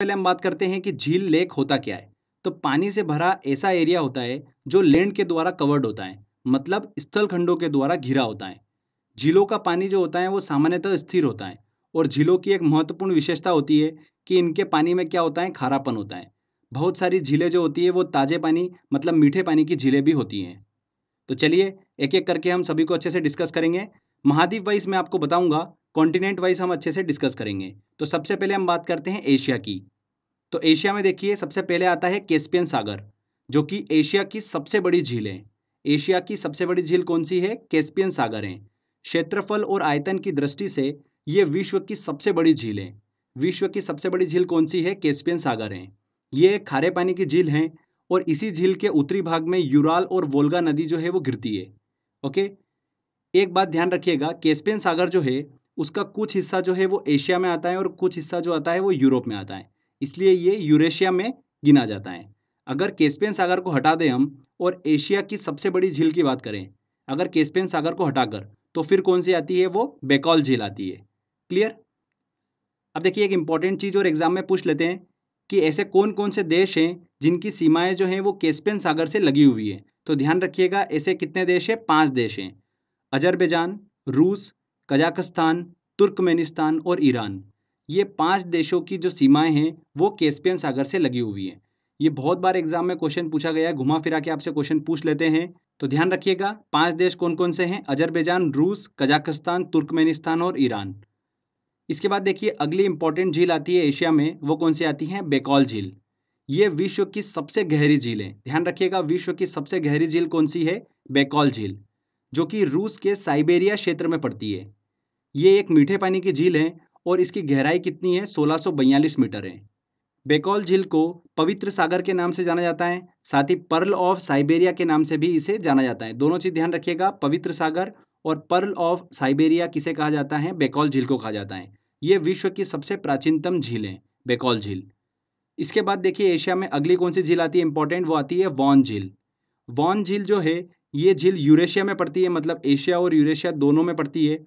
पहले हम बात करते हैं कि झील लेक होता क्या है तो पानी से भरा ऐसा एरिया होता है जो लैंड के द्वारा कवर्ड होता है मतलब स्थल खंडों के द्वारा घिरा होता है झीलों का पानी जो होता है वो सामान्यतः स्थिर होता है और झीलों की एक महत्वपूर्ण विशेषता होती है कि इनके पानी में क्या होता है खारापन होता है बहुत सारी झीलें जो होती है वो ताज़े पानी मतलब मीठे पानी की झीलें भी होती हैं तो चलिए एक एक करके हम सभी को अच्छे से डिस्कस करेंगे महाद्वीप वाइज मैं आपको बताऊंगा कॉन्टिनेंट वाइज हम अच्छे से डिस्कस करेंगे तो सबसे पहले हम बात करते हैं एशिया की तो एशिया में देखिए सबसे पहले आता है केस्पियन सागर जो कि एशिया की सबसे बड़ी झील है एशिया की सबसे बड़ी झील कौन सी है केस्पियन सागर है क्षेत्रफल और आयतन की दृष्टि से ये विश्व की सबसे बड़ी झील है विश्व की सबसे बड़ी झील कौन सी है केस्पियन सागर है ये खारे पानी की झील है और इसी झील के उत्तरी भाग में यूराल और वोल्गा नदी जो है वो गिरती है ओके एक बात ध्यान रखिएगा केस्पियन सागर जो है उसका कुछ हिस्सा जो है वो एशिया में आता है और कुछ हिस्सा जो आता है वो यूरोप में आता है इसलिए ये यूरेशिया में गिना जाता है अगर केस्पियन सागर को हटा दें हम और एशिया की सबसे बड़ी झील की बात करें अगर केस्पियन सागर को हटाकर तो फिर कौन सी आती है वो बेकॉल झील आती है क्लियर अब देखिए एक इंपॉर्टेंट चीज़ और एग्जाम में पूछ लेते हैं कि ऐसे कौन कौन से देश हैं जिनकी सीमाएं जो हैं वो केस्पियन सागर से लगी हुई है तो ध्यान रखिएगा ऐसे कितने देश हैं पांच देश हैं अजरबैजान रूस कजाकिस्तान तुर्कमेनिस्तान और ईरान ये पांच देशों की जो सीमाएं हैं वो कैस्पियन सागर से लगी हुई हैं ये बहुत बार एग्जाम में क्वेश्चन पूछा गया है घुमा फिरा के आपसे क्वेश्चन पूछ लेते हैं तो ध्यान रखिएगा पांच देश कौन कौन से हैं अजरबैजान रूस कजाकिस्तान तुर्कमेनिस्तान और ईरान इसके बाद देखिए अगली इंपॉर्टेंट झील आती है एशिया में वो कौन सी आती है बेकॉल झील ये विश्व की सबसे गहरी झील है ध्यान रखिएगा विश्व की सबसे गहरी झील कौन सी है बेकॉल झील जो कि रूस के साइबेरिया क्षेत्र में पड़ती है ये एक मीठे पानी की झील है और इसकी गहराई कितनी है सोलह मीटर है बेकौल झील को पवित्र सागर के नाम से जाना जाता है साथ ही पर्ल ऑफ साइबेरिया के नाम से भी इसे जाना जाता है दोनों चीज़ ध्यान रखिएगा पवित्र सागर और पर्ल ऑफ साइबेरिया किसे कहा जाता है बेकौल झील को कहा जाता है ये विश्व की सबसे प्राचीनतम झील है बेकौल झील इसके बाद देखिए एशिया में अगली कौन सी झील आती है इंपॉर्टेंट वो आती है वॉन झील वॉन झील जो है ये झील यूरेशिया में पड़ती है मतलब एशिया और यूरेशिया दोनों में पड़ती है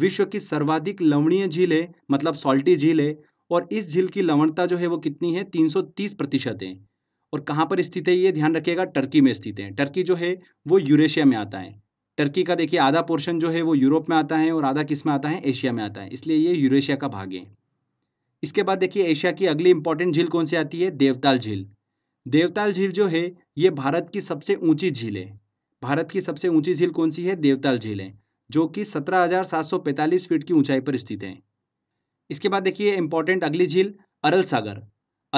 विश्व की सर्वाधिक लवणीय झील है मतलब सॉल्टी झील है और इस झील की लवणता जो है वो कितनी है 330 प्रतिशत है और कहाँ पर स्थित है ये ध्यान रखिएगा टर्की में स्थित है टर्की जो है वो यूरेशिया में आता है टर्की का देखिए आधा पोर्शन जो है वो यूरोप में आता है और आधा किस में आता है एशिया में आता है इसलिए ये यूरेशिया का भाग है इसके बाद देखिए एशिया की अगली इंपॉर्टेंट झील कौन सी आती है देवताल झील देवताल झील जो है ये भारत की सबसे ऊंची झील है भारत की सबसे ऊंची झील कौन सी है देवताल झील है जो कि 17,745 फीट की ऊंचाई पर स्थित है इसके बाद देखिए इंपॉर्टेंट अगली झील अरल सागर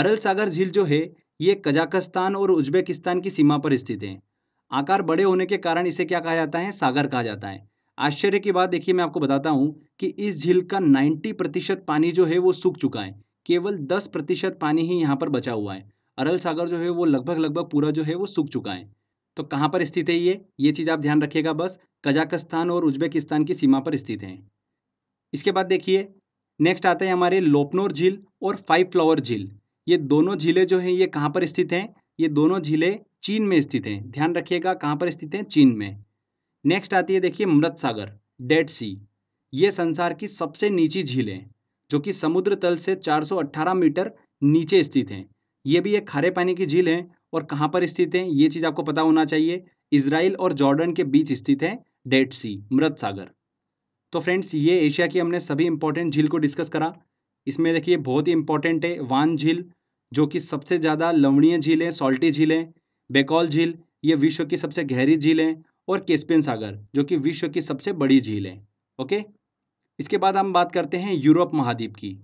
अरल सागर झील जो है ये कजाकिस्तान और उज्बेकिस्तान की सीमा पर स्थित है आकार बड़े होने के कारण इसे क्या कहा जाता है सागर कहा जाता है आश्चर्य की बात देखिए मैं आपको बताता हूँ कि इस झील का 90 प्रतिशत पानी जो है वो सूख चुका है केवल 10 प्रतिशत पानी ही यहाँ पर बचा हुआ है अरल सागर जो है वो लगभग लगभग पूरा जो है वो सूख चुका है तो कहाँ पर स्थित है ये ये चीज़ आप ध्यान रखिएगा बस कजाकिस्तान और उज्बेकिस्तान की सीमा पर स्थित हैं इसके बाद देखिए नेक्स्ट आते हैं हमारे लोपनोर झील और फाइव फ्लावर झील ये दोनों झीलें जो हैं ये कहाँ पर स्थित हैं ये दोनों झीलें चीन में स्थित हैं ध्यान रखिएगा कहाँ पर स्थित हैं चीन में नेक्स्ट आती है देखिए मृत सागर डेड सी ये संसार की सबसे नीची झील है जो कि समुद्र तल से 418 मीटर नीचे स्थित हैं ये भी एक खारे पानी की झील है और कहाँ पर स्थित है ये चीज़ आपको पता होना चाहिए इसराइल और जॉर्डन के बीच स्थित है डेड सी मृत सागर तो फ्रेंड्स ये एशिया की हमने सभी इंपॉर्टेंट झील को डिस्कस करा इसमें देखिए बहुत ही इंपॉर्टेंट है वान झील जो कि सबसे ज़्यादा लवणीय झील है सॉल्टी झील है बेकौल झील ये विश्व की सबसे गहरी झील है और केस्पियन सागर जो कि विश्व की सबसे बड़ी झील है ओके इसके बाद हम बात करते हैं यूरोप महाद्वीप की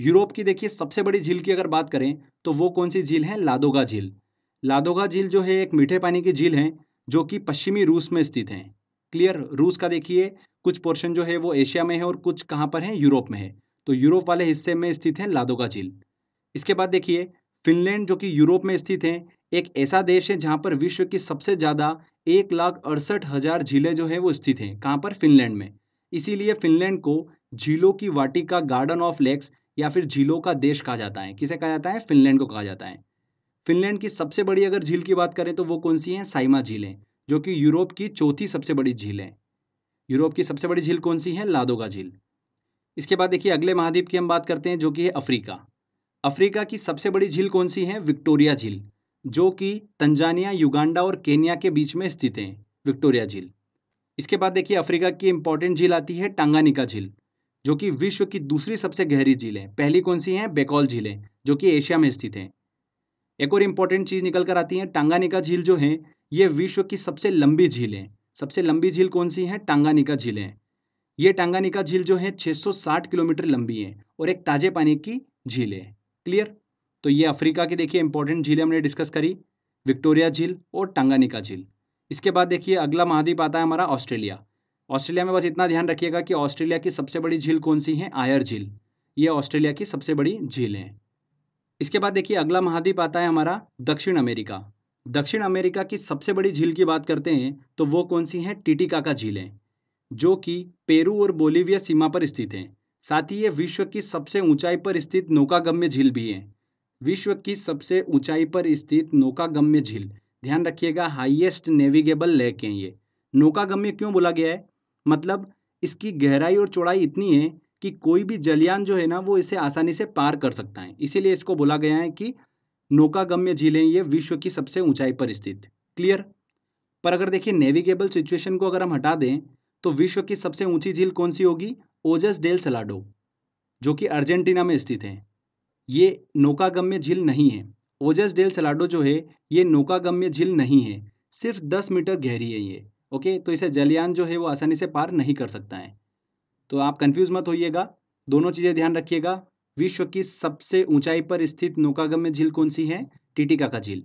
यूरोप की देखिए सबसे बड़ी झील की अगर बात करें तो वो कौन सी झील है लादोगा झील लादोगा झील जो है एक मीठे पानी की झील है जो कि पश्चिमी रूस में स्थित है क्लियर रूस का देखिए कुछ पोर्शन जो है वो एशिया में है और कुछ कहाँ पर है यूरोप में है तो यूरोप वाले हिस्से में स्थित है लादोगा झील इसके बाद देखिए फिनलैंड जो कि यूरोप में स्थित है एक ऐसा देश है जहाँ पर विश्व की सबसे ज़्यादा एक लाख अड़सठ हज़ार झीलें जो है वो स्थित हैं कहाँ पर फिनलैंड में इसीलिए फिनलैंड को झीलों की वाटिका गार्डन ऑफ लेक्स या फिर झीलों का देश कहा जाता है किसे कहा जाता है फिनलैंड को कहा जाता है फिनलैंड की सबसे बड़ी अगर झील की बात करें तो वो कौन सी है साइमा झीलें जो कि यूरोप की चौथी सबसे बड़ी झील है यूरोप की सबसे बड़ी झील कौन सी है लादोगा झील इसके बाद देखिए अगले महाद्वीप की हम बात करते हैं जो कि है अफ्रीका अफ्रीका की सबसे बड़ी झील कौन सी है विक्टोरिया झील जो कि तंजानिया युगांडा और केनिया के बीच में स्थित है विक्टोरिया झील इसके बाद देखिए अफ्रीका की इंपॉर्टेंट झील आती है टांगानिका झील जो कि विश्व की दूसरी सबसे गहरी झील है पहली कौन सी है बेकॉल झील है जो कि एशिया में स्थित है एक और इंपॉर्टेंट चीज़ निकल कर आती है टांगानिका झील जो है ये विश्व की सबसे लंबी झील है सबसे लंबी झील कौन सी है टांगानिका झील है ये टांगानिका झील जो है 660 किलोमीटर लंबी है और एक ताजे पानी की झील है क्लियर तो ये अफ्रीका की देखिए इंपॉर्टेंट झीलें हमने डिस्कस करी विक्टोरिया झील और टांगानिका झील इसके बाद देखिए अगला महाद्वीप आता है हमारा ऑस्ट्रेलिया ऑस्ट्रेलिया में बस इतना ध्यान रखिएगा कि ऑस्ट्रेलिया की सबसे बड़ी झील कौन सी है आयर झील ये ऑस्ट्रेलिया की सबसे बड़ी झील है इसके बाद देखिए अगला महाद्वीप आता है हमारा दक्षिण अमेरिका दक्षिण अमेरिका की सबसे बड़ी झील की बात करते हैं तो वो कौन सी हैं टिटिकाका झीलें जो कि पेरू और बोलीविया सीमा पर स्थित हैं साथ ही ये विश्व की सबसे ऊंचाई पर स्थित नौकागम्य झील भी है विश्व की सबसे ऊंचाई पर स्थित नौकागम्य झील ध्यान रखिएगा हाईएस्ट नेविगेबल लेक हैं ये नौकागम्य क्यों बोला गया है मतलब इसकी गहराई और चौड़ाई इतनी है कि कोई भी जलियान जो है ना वो इसे आसानी से पार कर सकता है इसीलिए इसको बोला गया है कि नौकागम्य झीलें ये विश्व की सबसे ऊंचाई पर स्थित क्लियर पर अगर देखिए नेविगेबल सिचुएशन को अगर हम हटा दें तो विश्व की सबसे ऊंची झील कौन सी होगी ओजस डेल सलाडो जो कि अर्जेंटीना में स्थित है ये नौकागम्य झील नहीं है ओजस डेल सलाडो जो है ये नौकागम्य झील नहीं है सिर्फ दस मीटर गहरी है ये ओके तो इसे जलयान जो है वो आसानी से पार नहीं कर सकता है तो आप कन्फ्यूज़ मत होइएगा दोनों चीज़ें ध्यान रखिएगा विश्व की सबसे ऊंचाई पर स्थित नौकागम्य झील कौन सी है टिटिकाका झील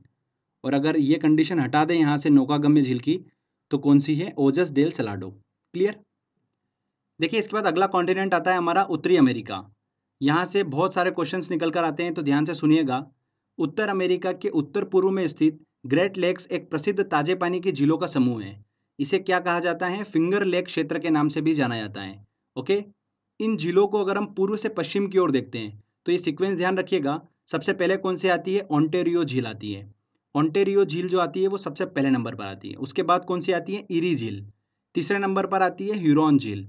और अगर ये कंडीशन हटा दें यहाँ से नौकागम्य झील की तो कौन सी है ओजस डेल सलाडो क्लियर देखिए इसके बाद अगला कॉन्टिनेंट आता है हमारा उत्तरी अमेरिका यहाँ से बहुत सारे क्वेश्चन निकल कर आते हैं तो ध्यान से सुनिएगा उत्तर अमेरिका के उत्तर पूर्व में स्थित ग्रेट लेक्स एक प्रसिद्ध ताजे पानी की झीलों का समूह है इसे क्या कहा जाता है फिंगर लेक क्षेत्र के नाम से भी जाना जाता है ओके इन जिलों को अगर हम पूर्व से पश्चिम की ओर देखते हैं तो ये सिक्वेंस ध्यान रखिएगा सबसे पहले कौन सी आती है ऑन्टेरियो झील आती है ऑन्टेरियो झील जो आती है वो सबसे पहले नंबर पर आती है उसके बाद कौन सी आती है इरी झील तीसरे नंबर पर आती है ह्यूरोन झील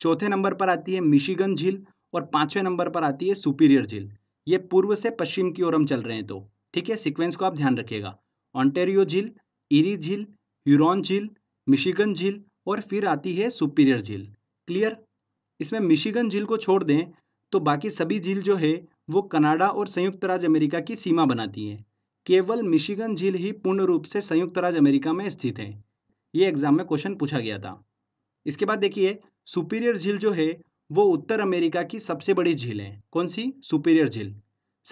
चौथे नंबर पर आती है मिशिगन झील और पांचवें नंबर पर आती है सुपीरियर झील ये पूर्व से पश्चिम की ओर हम चल रहे हैं तो ठीक है सिक्वेंस को आप ध्यान रखिएगा ऑन्टेरियो झील इरी झील ह्यूरोन झील मिशिगन झील और फिर आती है सुपीरियर झील क्लियर इसमें मिशिगन झील को छोड़ दें तो बाकी सभी झील जो है वो कनाडा और संयुक्त राज्य अमेरिका की सीमा बनाती हैं केवल मिशिगन झील ही पूर्ण रूप से संयुक्त राज्य अमेरिका में स्थित है ये एग्ज़ाम में क्वेश्चन पूछा गया था इसके बाद देखिए सुपीरियर झील जो है वो उत्तर अमेरिका की सबसे बड़ी झील है कौन सी सुपीरियर झील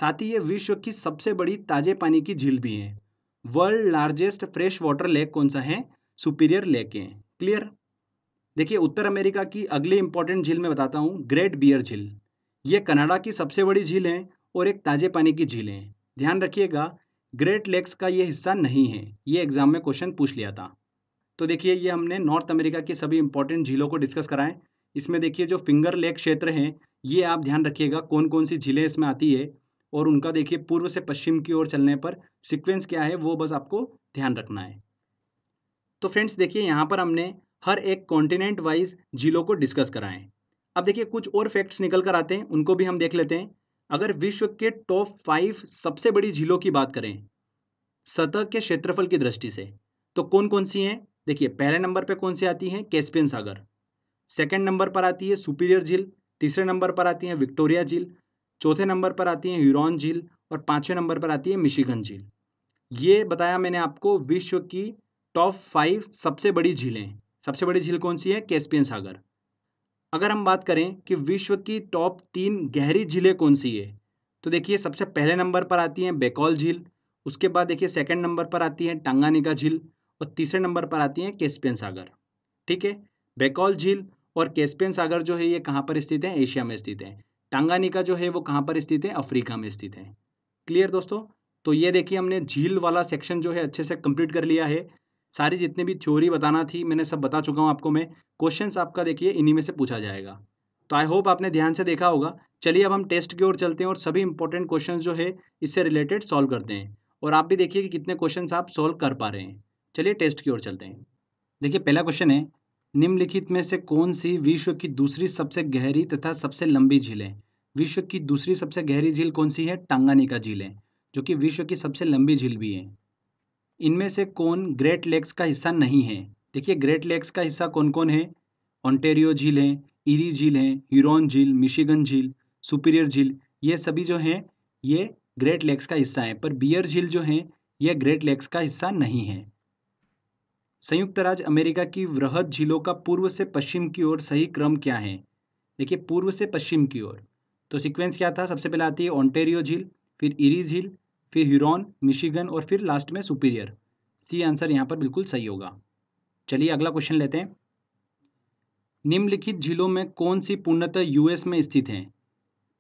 साथ ही ये विश्व की सबसे बड़ी ताजे पानी की झील भी है world largest fresh water lake कौन सा है सुपीरियर लेक है क्लियर देखिए उत्तर अमेरिका की अगली इंपॉर्टेंट झील में बताता हूँ ग्रेट बियर झील ये कनाडा की सबसे बड़ी झील है और एक ताजे पानी की झील है ध्यान रखिएगा ग्रेट लेक्स का ये हिस्सा नहीं है ये एग्जाम में क्वेश्चन पूछ लिया था तो देखिए ये हमने नॉर्थ अमेरिका की सभी इंपॉर्टेंट झीलों को डिस्कस कराएं इसमें देखिए जो फिंगर लेक क्षेत्र हैं ये आप ध्यान रखिएगा कौन कौन सी झीलें इसमें आती है और उनका देखिए पूर्व से पश्चिम की ओर चलने पर सिक्वेंस क्या है वो बस आपको ध्यान रखना है तो फ्रेंड्स देखिए यहाँ पर हमने हर एक कॉन्टिनेंट वाइज जिलों को डिस्कस कराएं अब देखिए कुछ और फैक्ट्स निकल कर आते हैं उनको भी हम देख लेते हैं अगर विश्व के टॉप फाइव सबसे बड़ी झीलों की बात करें सतह के क्षेत्रफल की दृष्टि से तो कौन कौन सी हैं देखिए पहले नंबर पर कौन सी आती हैं कैस्पियन सागर सेकेंड नंबर पर आती है सुपीरियर झील तीसरे नंबर पर आती है विक्टोरिया झील चौथे नंबर पर आती है यूरोन झील और पाँचवें नंबर पर आती है मिशिगन झील ये बताया मैंने आपको विश्व की टॉप फाइव सबसे बड़ी झीलें सबसे बड़ी झील कौन सी है कैस्पियन सागर अगर हम बात करें कि विश्व की टॉप तीन गहरी झीलें कौन सी है तो देखिए सबसे पहले नंबर पर आती है बेकौल झील उसके बाद देखिए सेकंड नंबर पर आती है टांगानिका झील और तीसरे नंबर पर आती है कैस्पियन सागर ठीक है बेकौल झील और कैस्पियन सागर जो है ये कहाँ पर स्थित है एशिया में स्थित है टांगानिका जो है वो कहाँ पर स्थित है अफ्रीका में स्थित है क्लियर दोस्तों तो ये देखिए हमने झील वाला सेक्शन जो है अच्छे से कंप्लीट कर लिया है सारी जितनी भी थ्योरी बताना थी मैंने सब बता चुका हूँ आपको मैं क्वेश्चंस आपका देखिए इन्हीं में से पूछा जाएगा तो आई होप आपने ध्यान से देखा होगा चलिए अब हम टेस्ट की ओर चलते हैं और सभी इंपॉर्टेंट क्वेश्चन जो है इससे रिलेटेड सॉल्व करते हैं और आप भी देखिए कि कितने क्वेश्चन आप सॉल्व कर पा रहे हैं चलिए टेस्ट की ओर चलते हैं देखिए पहला क्वेश्चन है निम्नलिखित में से कौन सी विश्व की दूसरी सबसे गहरी तथा सबसे लंबी झील है विश्व की दूसरी सबसे गहरी झील कौन सी है का झील है जो कि विश्व की सबसे लंबी झील भी है इनमें से कौन ग्रेट लेक्स का हिस्सा नहीं है देखिए ग्रेट लेक्स का हिस्सा कौन कौन है ऑन्टेरियो झील है इरी झील है ह्यूरोन झील मिशिगन झील सुपीरियर झील ये सभी जो हैं ये ग्रेट लेक्स का हिस्सा है पर बियर झील जो है यह ग्रेट लेक्स का हिस्सा नहीं है संयुक्त राज्य अमेरिका की वृहद झीलों का पूर्व से पश्चिम की ओर सही क्रम क्या है देखिए पूर्व से पश्चिम की ओर तो सीक्वेंस क्या था सबसे पहले आती है ऑन्टेरियो झील फिर इरी झील फिर हिरोन मिशिगन और फिर लास्ट में सुपीरियर सी आंसर यहाँ पर बिल्कुल सही होगा चलिए अगला क्वेश्चन लेते हैं निम्नलिखित झीलों में कौन सी पूर्णतः यूएस में स्थित हैं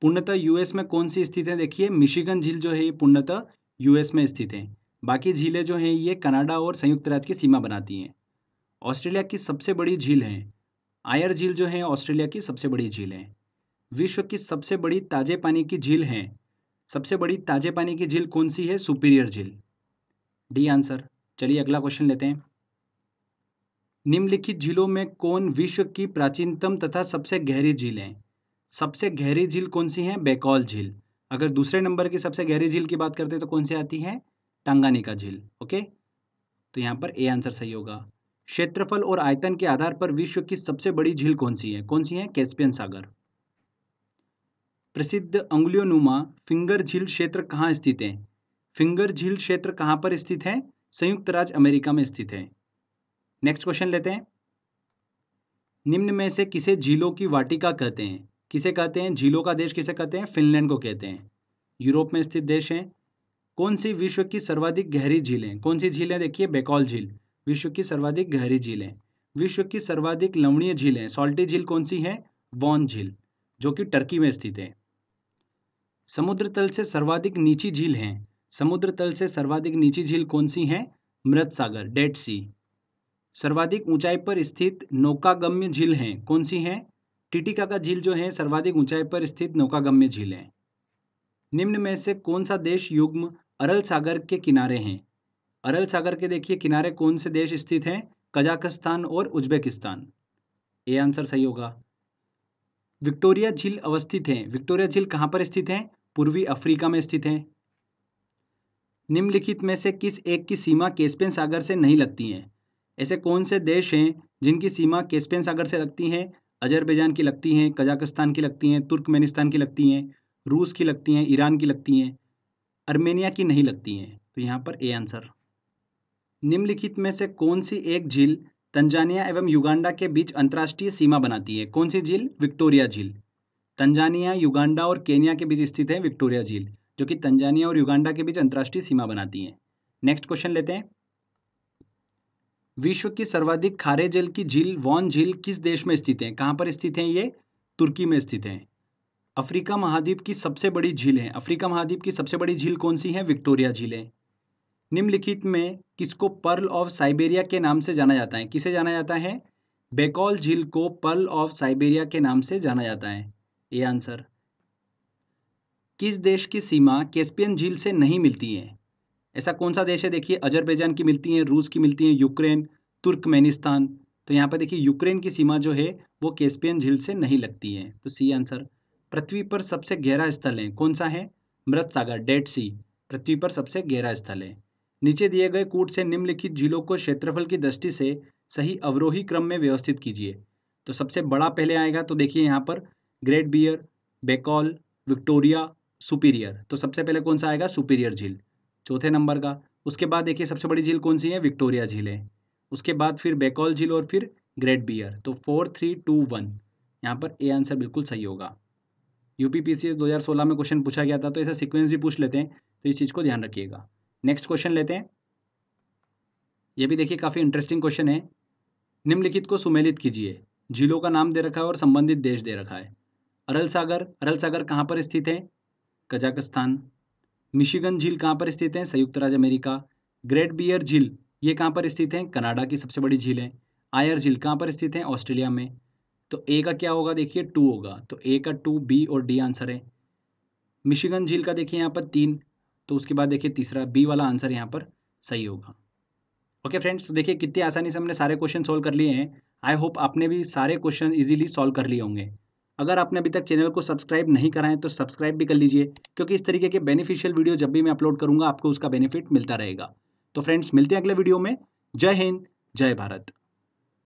पूर्णतः यूएस में कौन सी स्थित हैं देखिए मिशिगन झील जो है ये पूर्णतः यूएस में स्थित हैं बाकी झीलें जो हैं ये कनाडा और संयुक्त राज्य की सीमा बनाती हैं ऑस्ट्रेलिया की सबसे बड़ी झील हैं आयर झील जो है ऑस्ट्रेलिया की सबसे बड़ी झील है विश्व की सबसे बड़ी ताजे पानी की झील हैं सबसे बड़ी ताजे पानी की झील कौन सी है सुपीरियर झील डी आंसर चलिए अगला क्वेश्चन लेते हैं निम्नलिखित झीलों में कौन विश्व की प्राचीनतम तथा सबसे गहरी झील है सबसे गहरी झील कौन सी है बेकौल झील अगर दूसरे नंबर की सबसे गहरी झील की बात करते हैं तो कौन सी आती है टांगानिका झील ओके तो यहाँ पर ए आंसर सही होगा क्षेत्रफल और आयतन के आधार पर विश्व की सबसे बड़ी झील कौन सी है कौन सी है कैस्पियन सागर प्रसिद्ध अंगुलियोनुमा फिंगर झील क्षेत्र कहाँ स्थित है फिंगर झील क्षेत्र कहाँ पर स्थित है संयुक्त राज्य अमेरिका में स्थित है नेक्स्ट क्वेश्चन लेते हैं निम्न में से किसे झीलों की वाटिका कहते हैं किसे कहते हैं झीलों का देश किसे कहते हैं फिनलैंड को कहते हैं यूरोप में स्थित देश है कौन सी विश्व की सर्वाधिक गहरी झीलें कौन सी झीलें देखिए बेकॉल झील विश्व की सर्वाधिक गहरी झीलें विश्व की सर्वाधिक लवणीय झीलें सॉल्टी झील कौन सी है वॉन झील जो कि टर्की में स्थित है समुद्र तल से सर्वाधिक नीची झील हैं समुद्र तल से सर्वाधिक नीची झील कौन सी हैं मृत सागर डेड सी सर्वाधिक ऊंचाई पर स्थित नौकागम्य झील हैं कौन सी हैं का झील जो है सर्वाधिक ऊंचाई पर स्थित नौकागम्य झील है निम्न में से कौन सा देश युग्म अरल सागर के किनारे हैं अरल सागर के देखिए किनारे कौन से देश स्थित हैं कजाकिस्तान और उज्बेकिस्तान ये आंसर सही होगा विक्टोरिया झील अवस्थित है विक्टोरिया झील कहाँ पर स्थित है पूर्वी अफ्रीका में स्थित हैं निम्नलिखित में से किस एक की सीमा केस्पियन सागर से नहीं लगती हैं ऐसे कौन से देश हैं जिनकी सीमा केस्पियन सागर से लगती हैं अजरबैजान की लगती हैं कजाकिस्तान की लगती हैं तुर्कमेनिस्तान की लगती हैं रूस की लगती हैं ईरान की लगती हैं अर्मेनिया की नहीं लगती हैं तो यहाँ पर ए आंसर निम्नलिखित में से कौन सी एक झील तंजानिया एवं युगांडा के बीच अंतर्राष्ट्रीय सीमा बनाती है कौन सी झील विक्टोरिया झील तंजानिया युगांडा और केनिया के बीच स्थित है विक्टोरिया झील जो कि तंजानिया और युगांडा के बीच अंतर्राष्ट्रीय सीमा बनाती है नेक्स्ट क्वेश्चन लेते हैं विश्व की सर्वाधिक खारे जल की झील वॉन झील किस देश में स्थित है कहां पर स्थित है ये तुर्की में स्थित है अफ्रीका महाद्वीप की सबसे बड़ी झील है अफ्रीका महाद्वीप की सबसे बड़ी झील कौन सी है विक्टोरिया झील है निम्नलिखित में किसको पर्ल ऑफ साइबेरिया के नाम से जाना जाता है किसे जाना जाता है बेकॉल झील को पर्ल ऑफ साइबेरिया के नाम से जाना जाता है ए आंसर किस देश की सीमा कैस्पियन झील से नहीं मिलती है ऐसा कौन सा देश है देखिए अजरबैजान की मिलती है रूस की मिलती है यूक्रेन तुर्कमेनिस्तान तो यहाँ पर देखिए यूक्रेन की सीमा जो है वो कैस्पियन झील से नहीं लगती है तो सी आंसर पृथ्वी पर सबसे गहरा स्थल है कौन सा है मृत सागर डेड सी पृथ्वी पर सबसे गहरा स्थल है नीचे दिए गए कूट से निम्नलिखित झीलों को क्षेत्रफल की दृष्टि से सही अवरोही क्रम में व्यवस्थित कीजिए तो सबसे बड़ा पहले आएगा तो देखिए यहाँ पर Great Bear Baikal Victoria Superior तो सबसे पहले कौन सा आएगा सुपीरियर झील चौथे नंबर का उसके बाद देखिए सबसे बड़ी झील कौन सी है विक्टोरिया झील है उसके बाद फिर बेकॉल झील और फिर ग्रेट बियर तो फोर थ्री टू वन यहाँ पर ए आंसर बिल्कुल सही होगा पी 2016 में क्वेश्चन पूछा गया था तो ऐसा सिक्वेंस भी पूछ लेते हैं तो इस चीज़ को ध्यान रखिएगा नेक्स्ट क्वेश्चन लेते हैं ये भी देखिए काफ़ी इंटरेस्टिंग क्वेश्चन है निम्नलिखित को सुमेलित कीजिए झीलों का नाम दे रखा है और संबंधित देश दे रखा है अरल सागर अरल सागर कहाँ पर स्थित है कजाकिस्तान मिशिगन झील कहाँ पर स्थित है संयुक्त राज्य अमेरिका ग्रेट बियर झील ये कहाँ पर स्थित है कनाडा की सबसे बड़ी झील है आयर झील कहाँ पर स्थित है ऑस्ट्रेलिया में तो ए का क्या होगा देखिए टू होगा तो ए का टू बी और डी आंसर है मिशिगन झील का देखिए यहाँ पर तीन तो उसके बाद देखिए तीसरा बी वाला आंसर यहाँ पर सही होगा ओके फ्रेंड्स तो देखिए कितनी आसानी से हमने सारे क्वेश्चन सोल्व कर लिए हैं आई होप आपने भी सारे क्वेश्चन इजीली सॉल्व कर लिए होंगे अगर आपने अभी तक चैनल को सब्सक्राइब नहीं कराएं तो सब्सक्राइब भी कर लीजिए क्योंकि इस तरीके के बेनिफिशियल वीडियो जब भी मैं अपलोड करूंगा आपको उसका बेनिफिट मिलता रहेगा तो फ्रेंड्स मिलते हैं अगले वीडियो में जय हिंद जय भारत